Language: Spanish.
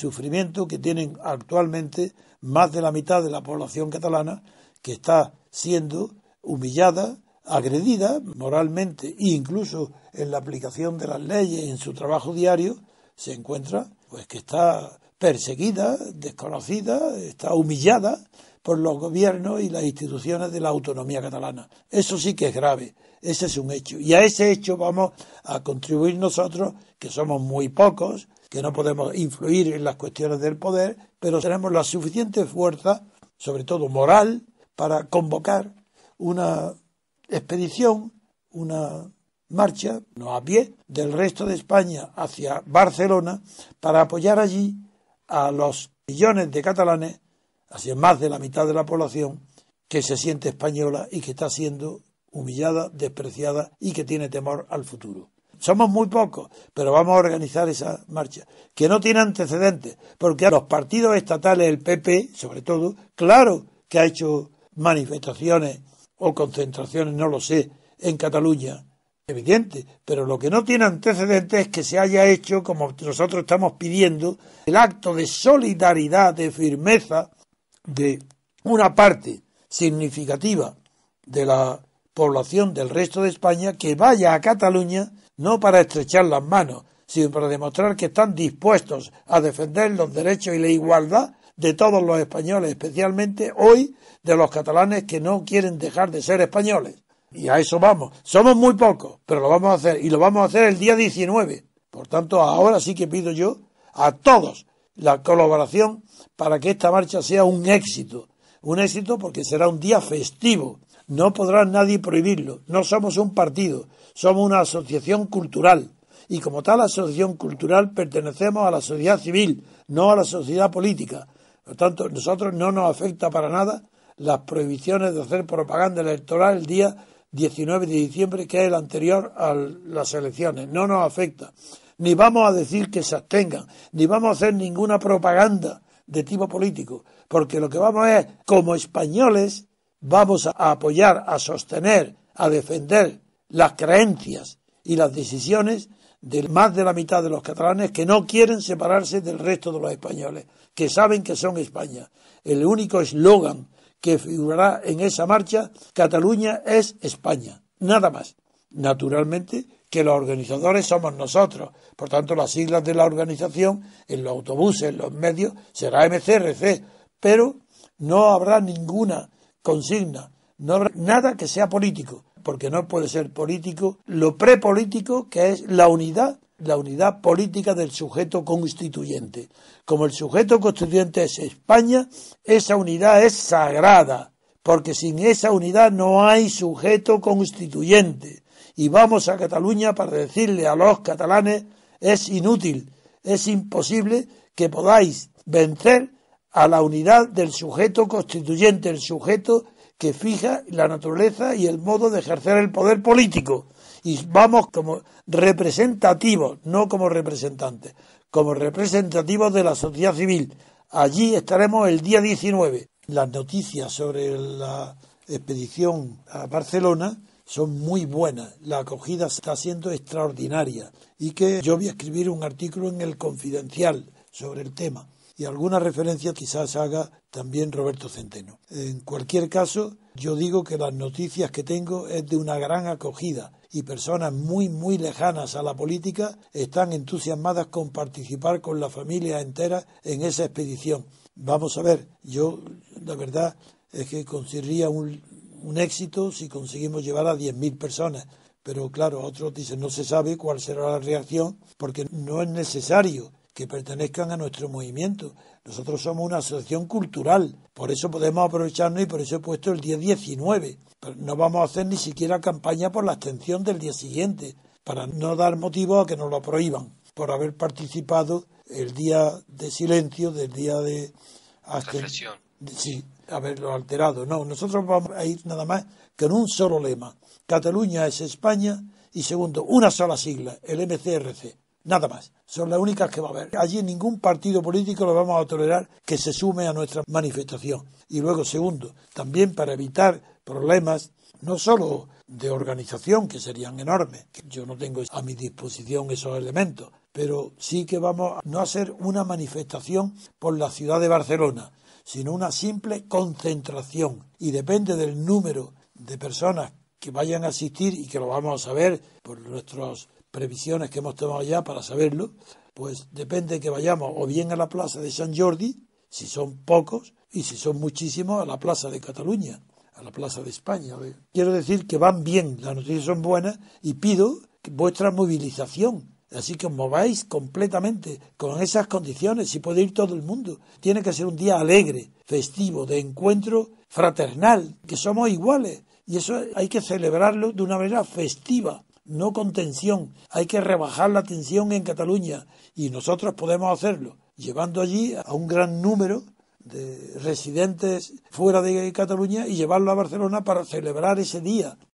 sufrimiento que tienen actualmente más de la mitad de la población catalana que está siendo humillada, agredida moralmente e incluso en la aplicación de las leyes en su trabajo diario se encuentra pues que está perseguida, desconocida, está humillada por los gobiernos y las instituciones de la autonomía catalana. Eso sí que es grave, ese es un hecho. Y a ese hecho vamos a contribuir nosotros, que somos muy pocos, que no podemos influir en las cuestiones del poder, pero tenemos la suficiente fuerza, sobre todo moral, para convocar una expedición, una marcha, no a pie, del resto de España hacia Barcelona para apoyar allí a los millones de catalanes, hacia más de la mitad de la población, que se siente española y que está siendo humillada, despreciada y que tiene temor al futuro. Somos muy pocos, pero vamos a organizar esa marcha, que no tiene antecedentes, porque los partidos estatales, el PP sobre todo, claro que ha hecho manifestaciones o concentraciones, no lo sé, en Cataluña, evidente, pero lo que no tiene antecedentes es que se haya hecho, como nosotros estamos pidiendo, el acto de solidaridad, de firmeza de una parte significativa de la población del resto de España que vaya a Cataluña no para estrechar las manos, sino para demostrar que están dispuestos a defender los derechos y la igualdad de todos los españoles, especialmente hoy de los catalanes que no quieren dejar de ser españoles. Y a eso vamos. Somos muy pocos, pero lo vamos a hacer. Y lo vamos a hacer el día 19. Por tanto, ahora sí que pido yo a todos la colaboración para que esta marcha sea un éxito. Un éxito porque será un día festivo no podrá nadie prohibirlo. No somos un partido, somos una asociación cultural. Y como tal asociación cultural pertenecemos a la sociedad civil, no a la sociedad política. Por lo tanto, nosotros no nos afecta para nada las prohibiciones de hacer propaganda electoral el día 19 de diciembre, que es el anterior a las elecciones. No nos afecta. Ni vamos a decir que se abstengan, ni vamos a hacer ninguna propaganda de tipo político, porque lo que vamos a es, como españoles, vamos a apoyar, a sostener, a defender las creencias y las decisiones de más de la mitad de los catalanes que no quieren separarse del resto de los españoles, que saben que son España. El único eslogan que figurará en esa marcha, Cataluña es España, nada más. Naturalmente que los organizadores somos nosotros, por tanto las siglas de la organización en los autobuses, en los medios, será MCRC, pero no habrá ninguna consigna. No nada que sea político, porque no puede ser político lo prepolítico que es la unidad, la unidad política del sujeto constituyente. Como el sujeto constituyente es España, esa unidad es sagrada, porque sin esa unidad no hay sujeto constituyente. Y vamos a Cataluña para decirle a los catalanes es inútil, es imposible que podáis vencer a la unidad del sujeto constituyente, el sujeto que fija la naturaleza y el modo de ejercer el poder político. Y vamos como representativos, no como representantes, como representativos de la sociedad civil. Allí estaremos el día 19. Las noticias sobre la expedición a Barcelona son muy buenas. La acogida está siendo extraordinaria. Y que yo voy a escribir un artículo en el Confidencial sobre el tema y alguna referencia quizás haga también Roberto Centeno. En cualquier caso, yo digo que las noticias que tengo es de una gran acogida y personas muy muy lejanas a la política están entusiasmadas con participar con la familia entera en esa expedición. Vamos a ver, yo la verdad es que conseguiría un, éxito si conseguimos llevar a 10.000 personas. Pero claro, otros dicen no se sabe cuál será la reacción porque no es necesario que pertenezcan a nuestro movimiento. Nosotros somos una asociación cultural, por eso podemos aprovecharnos y por eso he puesto el día 19. Pero no vamos a hacer ni siquiera campaña por la abstención del día siguiente, para no dar motivo a que nos lo prohíban, por haber participado el día de silencio, del día de abstención. Sí, haberlo alterado. No, nosotros vamos a ir nada más que con un solo lema. Cataluña es España y segundo, una sola sigla, el MCRC. Nada más. Son las únicas que va a haber. Allí ningún partido político lo vamos a tolerar que se sume a nuestra manifestación. Y luego, segundo, también para evitar problemas, no solo de organización, que serían enormes, que yo no tengo a mi disposición esos elementos, pero sí que vamos a no hacer una manifestación por la ciudad de Barcelona, sino una simple concentración. Y depende del número de personas que vayan a asistir y que lo vamos a ver por nuestros previsiones que hemos tomado ya para saberlo, pues depende que vayamos o bien a la plaza de San Jordi, si son pocos, y si son muchísimos, a la plaza de Cataluña, a la plaza de España. Quiero decir que van bien, las noticias son buenas y pido vuestra movilización. Así que os mováis completamente con esas condiciones, si puede ir todo el mundo. Tiene que ser un día alegre, festivo, de encuentro fraternal, que somos iguales. Y eso hay que celebrarlo de una manera festiva, no con tensión. Hay que rebajar la tensión en Cataluña y nosotros podemos hacerlo, llevando allí a un gran número de residentes fuera de Cataluña y llevarlo a Barcelona para celebrar ese día